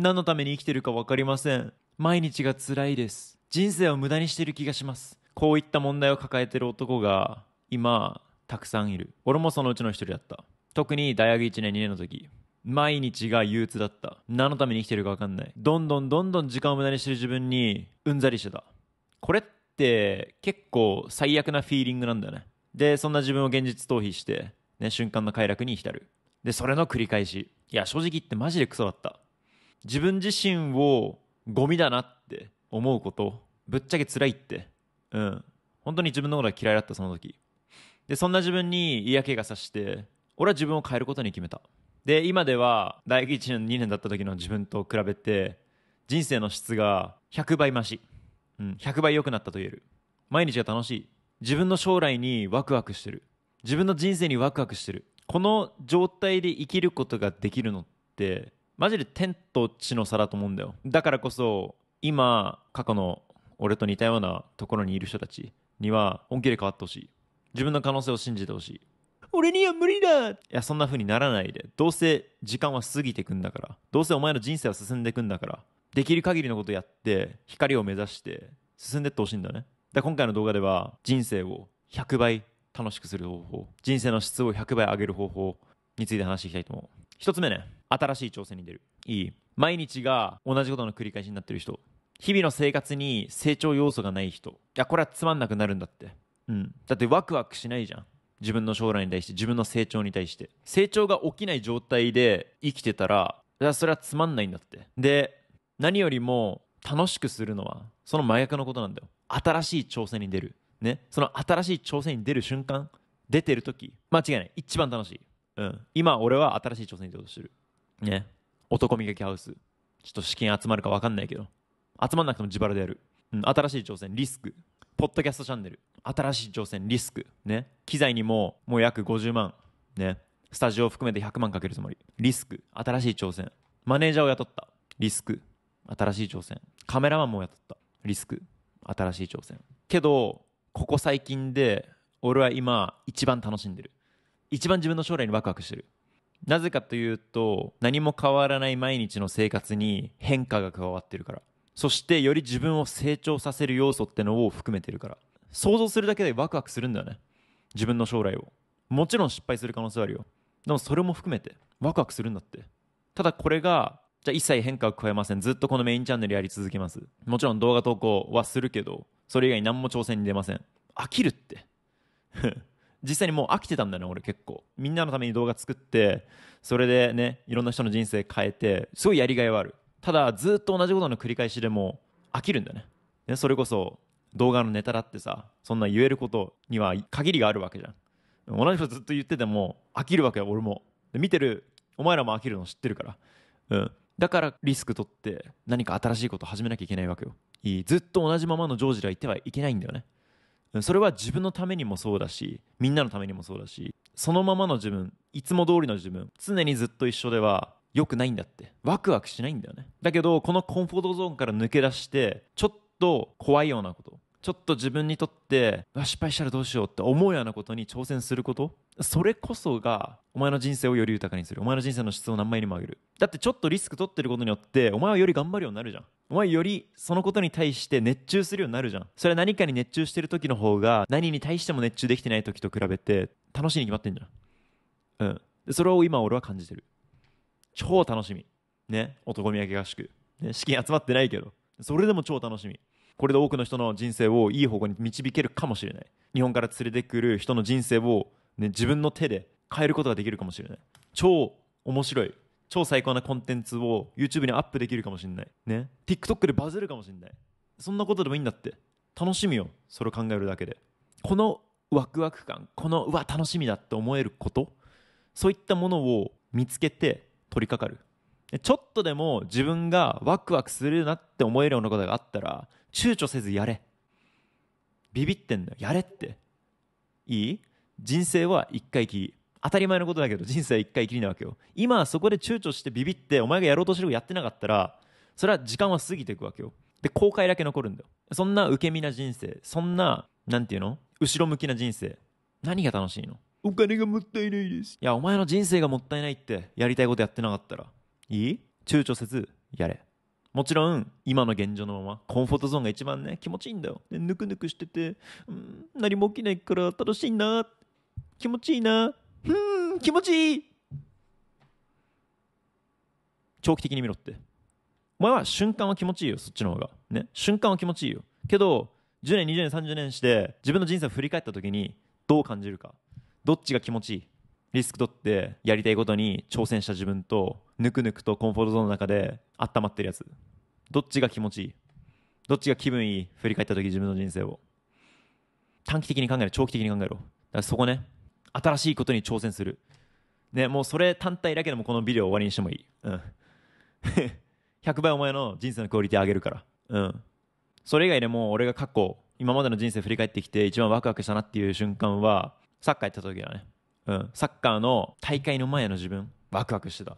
何のために生きてるか分かりません。毎日が辛いです。人生を無駄にしてる気がします。こういった問題を抱えてる男が今、たくさんいる。俺もそのうちの一人だった。特に大学1年2年の時。毎日が憂鬱だった。何のために生きてるか分かんない。どんどんどんどん時間を無駄にしてる自分にうんざりしてた。これって結構最悪なフィーリングなんだよね。で、そんな自分を現実逃避して、ね、瞬間の快楽に浸る。で、それの繰り返し。いや、正直言ってマジでクソだった。自分自身をゴミだなって思うことぶっちゃけ辛いってうん本当に自分のことが嫌いだったその時でそんな自分に嫌気がさして俺は自分を変えることに決めたで今では大学1年2年だった時の自分と比べて人生の質が100倍増し、うん、100倍良くなったと言える毎日が楽しい自分の将来にワクワクしてる自分の人生にワクワクしてるこの状態で生きることができるのってマジで天と地の差だと思うんだよだからこそ今過去の俺と似たようなところにいる人たちには本気で変わってほしい自分の可能性を信じてほしい俺には無理だいやそんな風にならないでどうせ時間は過ぎてくんだからどうせお前の人生は進んでくんだからできる限りのことやって光を目指して進んでってほしいんだねで今回の動画では人生を100倍楽しくする方法人生の質を100倍上げる方法について話していきたいと思う1つ目ね新しい挑戦に出るいい毎日が同じことの繰り返しになってる人日々の生活に成長要素がない人いやこれはつまんなくなるんだってうんだってワクワクしないじゃん自分の将来に対して自分の成長に対して成長が起きない状態で生きてたらそれはつまんないんだってで何よりも楽しくするのはその真逆のことなんだよ新しい挑戦に出るねその新しい挑戦に出る瞬間出てる時間違いない一番楽しいうん、今俺は新しい挑戦に出よしてるね男磨きハウスちょっと資金集まるか分かんないけど集まんなくても自腹でやる、うん、新しい挑戦リスクポッドキャストチャンネル新しい挑戦リスクね機材にももう約50万ねスタジオを含めて100万かけるつもりリスク新しい挑戦マネージャーを雇ったリスク新しい挑戦カメラマンも雇ったリスク新しい挑戦けどここ最近で俺は今一番楽しんでる一番自分の将来にワクワクしてるなぜかというと何も変わらない毎日の生活に変化が加わってるからそしてより自分を成長させる要素ってのを含めてるから想像するだけでワクワクするんだよね自分の将来をもちろん失敗する可能性はあるよでもそれも含めてワクワクするんだってただこれがじゃあ一切変化を加えませんずっとこのメインチャンネルやり続けますもちろん動画投稿はするけどそれ以外何も挑戦に出ません飽きるって実際にもう飽きてたんだよね俺結構みんなのために動画作ってそれでねいろんな人の人生変えてすごいやりがいはあるただずっと同じことの繰り返しでも飽きるんだよねねそれこそ動画のネタだってさそんな言えることには限りがあるわけじゃん同じことずっと言ってても飽きるわけよ俺も見てるお前らも飽きるの知ってるからうんだからリスク取って何か新しいこと始めなきゃいけないわけよいいずっと同じままの常時ではいてはいけないんだよねそれは自分のためにもそうだしみんなのためにもそうだしそのままの自分いつも通りの自分常にずっと一緒では良くないんだってワクワクしないんだよねだけどこのコンフォートゾーンから抜け出してちょっと怖いようなことちょっと自分にとって失敗したらどうしようって思うようなことに挑戦することそれこそがお前の人生をより豊かにするお前の人生の質を何倍にも上げるだってちょっとリスク取ってることによってお前はより頑張るようになるじゃんお前よりそのことに対して熱中するようになるじゃんそれは何かに熱中してる時の方が何に対しても熱中できてない時と比べて楽しいに決まってんじゃんうんそれを今俺は感じてる超楽しみね男見分け合宿、ね、資金集まってないけどそれでも超楽しみこれで多くの人の人生をいい方向に導けるかもしれない日本から連れてくる人の人生を、ね、自分の手で変えることができるかもしれない超面白い超最高なコンテンツを YouTube にアップできるかもしれないね TikTok でバズるかもしれないそんなことでもいいんだって楽しみよそれを考えるだけでこのワクワク感このうわ楽しみだって思えることそういったものを見つけて取り掛かるちょっとでも自分がワクワクするなって思えるようなことがあったら躊躇せずやれビビってんだよやれっていい人生は一回きり当たり前のことだけど人生は一回きりなわけよ今そこで躊躇してビビってお前がやろうとしてることやってなかったらそれは時間は過ぎていくわけよで後悔だけ残るんだよそんな受け身な人生そんな何て言うの後ろ向きな人生何が楽しいのお金がもったいないですいやお前の人生がもったいないってやりたいことやってなかったらいい躊躇せずやれもちろん今の現状のままコンフォートゾーンが一番ね気持ちいいんだよでぬくぬくしてて、うん、何も起きないから楽しいな気持ちいいなうん気持ちいい長期的に見ろってお前は瞬間は気持ちいいよそっちの方がね瞬間は気持ちいいよけど10年20年30年して自分の人生を振り返った時にどう感じるかどっちが気持ちいいリスク取ってやりたいことに挑戦した自分とぬくぬくとコンフォートゾーンの中で温まってるやつどっちが気持ちいいどっちが気分いい振り返った時自分の人生を短期的に考えろ長期的に考えろだからそこね新しいことに挑戦するねもうそれ単体だけでもこのビデオ終わりにしてもいいうん100 倍お前の人生のクオリティ上げるからうんそれ以外でも俺が過去今までの人生振り返ってきて一番ワクワクしたなっていう瞬間はサッカーやった時だねうんサッカーの大会の前の自分ワクワクしてた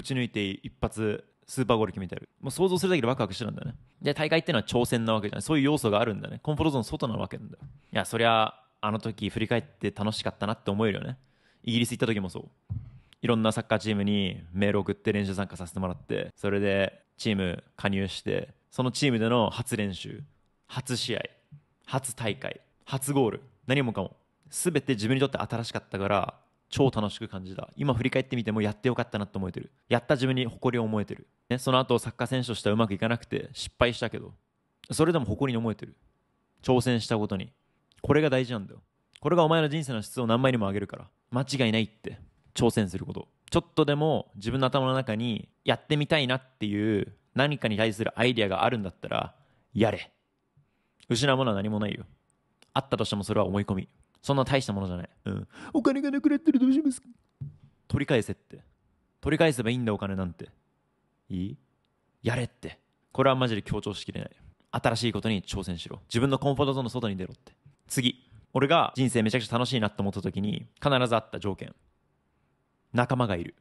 ぶち抜いて一発スーパーゴール決めてやるもう想像するだけでワクワクしてたんだねで大会っていうのは挑戦なわけじゃないそういう要素があるんだねコンフォートゾーン外なわけなんだよいやそりゃあの時振り返って楽しかったなって思えるよねイギリス行った時もそういろんなサッカーチームにメール送って練習参加させてもらってそれでチーム加入してそのチームでの初練習初試合初大会初ゴール何もかも全て自分にとって新しかったから超楽しく感じた今振り返ってみてもやってよかったなと思えてるやった自分に誇りを思えてる、ね、その後サッカー選手としてはうまくいかなくて失敗したけどそれでも誇りに思えてる挑戦したことにこれが大事なんだよこれがお前の人生の質を何倍にも上げるから間違いないって挑戦することちょっとでも自分の頭の中にやってみたいなっていう何かに対するアイデアがあるんだったらやれ失うものは何もないよあったとしてもそれは思い込みそんな大したものじゃない、うん、お金がなくなってるどうしますか取り返せって取り返せばいいんだお金なんていいやれってこれはマジで強調しきれない新しいことに挑戦しろ自分のコンフォートゾーンの外に出ろって次俺が人生めちゃくちゃ楽しいなと思った時に必ずあった条件仲間がいる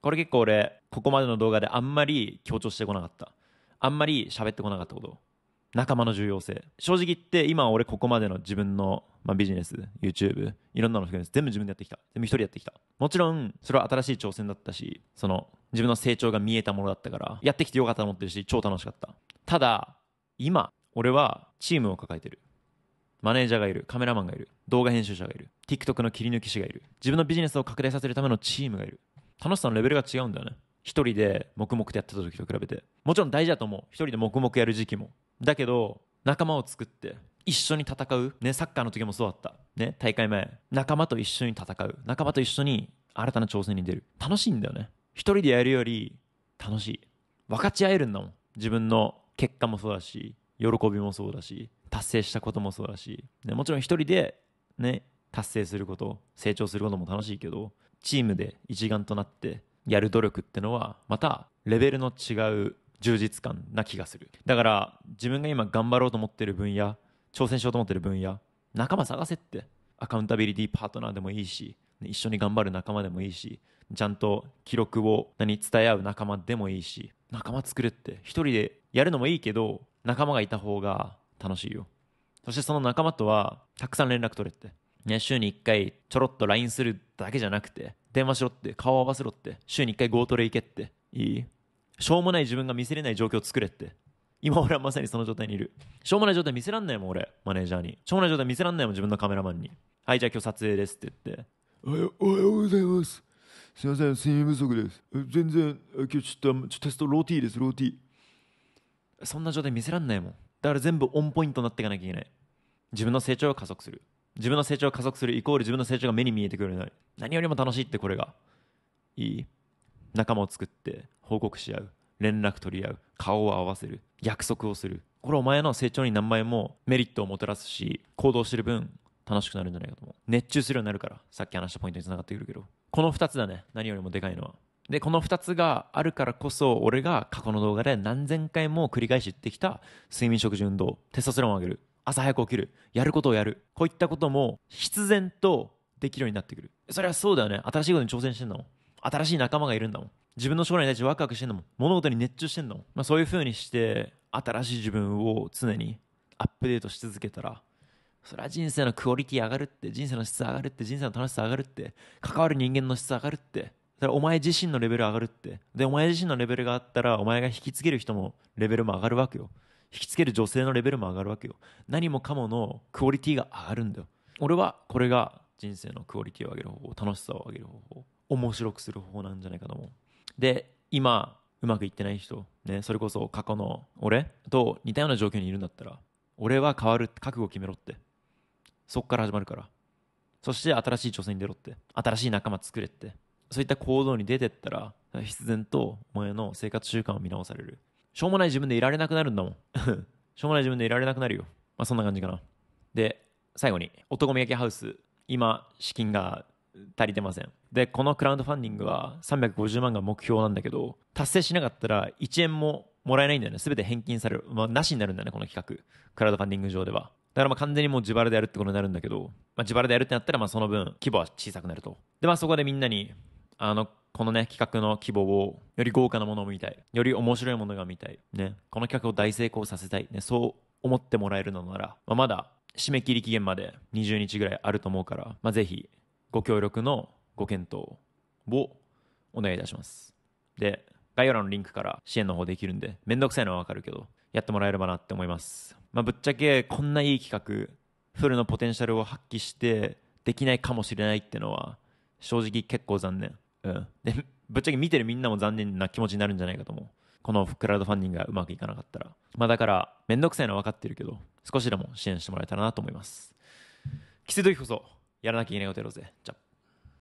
これ結構俺ここまでの動画であんまり強調してこなかったあんまり喋ってこなかったこと仲間の重要性正直言って今俺ここまでの自分の、まあ、ビジネス YouTube いろんなの含めて全部自分でやってきた全部一人でやってきたもちろんそれは新しい挑戦だったしその自分の成長が見えたものだったからやってきてよかったと思ってるし超楽しかったただ今俺はチームを抱えてるマネージャーがいるカメラマンがいる動画編集者がいる TikTok の切り抜き師がいる自分のビジネスを拡大させるためのチームがいる楽しさのレベルが違うんだよね一人で黙々とやってた時と比べてもちろん大事だと思う一人で黙々やる時期もだけど仲間を作って一緒に戦う、ね、サッカーの時もそうだった、ね、大会前仲間と一緒に戦う仲間と一緒に新たな挑戦に出る楽しいんだよね一人でやるより楽しい分かち合えるんだもん自分の結果もそうだし喜びもそうだし達成したこともそうだし、ね、もちろん一人でね達成すること成長することも楽しいけどチームで一丸となってやる努力ってのはまたレベルの違う充実感な気がするだから自分が今頑張ろうと思ってる分野挑戦しようと思ってる分野仲間探せってアカウンタビリティパートナーでもいいし一緒に頑張る仲間でもいいしちゃんと記録を何伝え合う仲間でもいいし仲間作るって一人でやるのもいいけど仲間がいた方が楽しいよそしてその仲間とはたくさん連絡取れって、ね、週に1回ちょろっと LINE するだけじゃなくて電話しろって顔合わせろって週に1回ゴートレ行けっていいしょうもない自分が見せれない状況を作れって今俺はまさにその状態にいるしょうもない状態見せらんないもん俺マネージャーにしょうもない状態見せらんないもん自分のカメラマンにはいじゃあ今日撮影ですって言っておはようございますすいません睡眠不足です全然今日ちょっとテストローティーですローティーそんな状態見せらんないもんだから全部オンポイントになっていかなきゃいけない自分の成長を加速する自分の成長を加速するイコール自分の成長が目に見えてくるようになる何よりも楽しいってこれがいい仲間を作って報告し合う連絡取り合う顔を合わせる約束をするこれお前の成長に何倍もメリットをもたらすし行動してる分楽しくなるんじゃないかと思う熱中するようになるからさっき話したポイントにつながってくるけどこの2つだね何よりもでかいのはでこの2つがあるからこそ俺が過去の動画で何千回も繰り返し言ってきた睡眠食事運動テストステロンを上げる朝早く起きるやることをやるこういったことも必然とできるようになってくるそれはそうだよね新しいことに挑戦してんだもん新しい仲間がいるんだもん自分の将来に対してワクワクしてんだもん物事に熱中してんだもん、まあ、そういうふうにして新しい自分を常にアップデートし続けたらそれは人生のクオリティ上がるって人生の質上がるって人生の楽しさ上がるって関わる人間の質上がるってそれお前自身のレベル上がるってでお前自身のレベルがあったらお前が引きつける人もレベルも上がるわけよ引きつける女性のレベルも上がるわけよ何もかものクオリティが上がるんだよ俺はこれが人生のクオリティを上げる方法楽しさを上げる方法面白くする方法なんじゃないかと思う。で、今、うまくいってない人、ね、それこそ過去の俺と似たような状況にいるんだったら、俺は変わる覚悟を決めろって。そっから始まるから。そして新しい挑戦に出ろって。新しい仲間作れって。そういった行動に出てったら、必然とお前の生活習慣を見直される。しょうもない自分でいられなくなるんだもん。しょうもない自分でいられなくなるよ。まあそんな感じかな。で、最後に、男磨きハウス。今、資金が足りてませんでこのクラウドファンディングは350万が目標なんだけど達成しなかったら1円ももらえないんだよね全て返金される、まあ、なしになるんだよねこの企画クラウドファンディング上ではだからまあ完全にもう自腹でやるってことになるんだけど、まあ、自腹でやるってなったらまあその分規模は小さくなるとでまあそこでみんなにあのこのね企画の規模をより豪華なものを見たいより面白いものが見たい、ね、この企画を大成功させたい、ね、そう思ってもらえるのなら、まあ、まだ締め切り期限まで20日ぐらいあると思うから、まあ、ぜひご協力のご検討をお願いいたします。で、概要欄のリンクから支援の方できるんで、めんどくさいのはわかるけど、やってもらえればなって思います。まあ、ぶっちゃけ、こんないい企画、フルのポテンシャルを発揮してできないかもしれないってのは、正直結構残念。うん。で、ぶっちゃけ見てるみんなも残念な気持ちになるんじゃないかと思う。このクラウドファンディングがうまくいかなかったら。まあだから、めんどくさいのは分かってるけど、少しでも支援してもらえたらなと思います。キセドイこそやらなきゃいけないことやろうぜじゃあ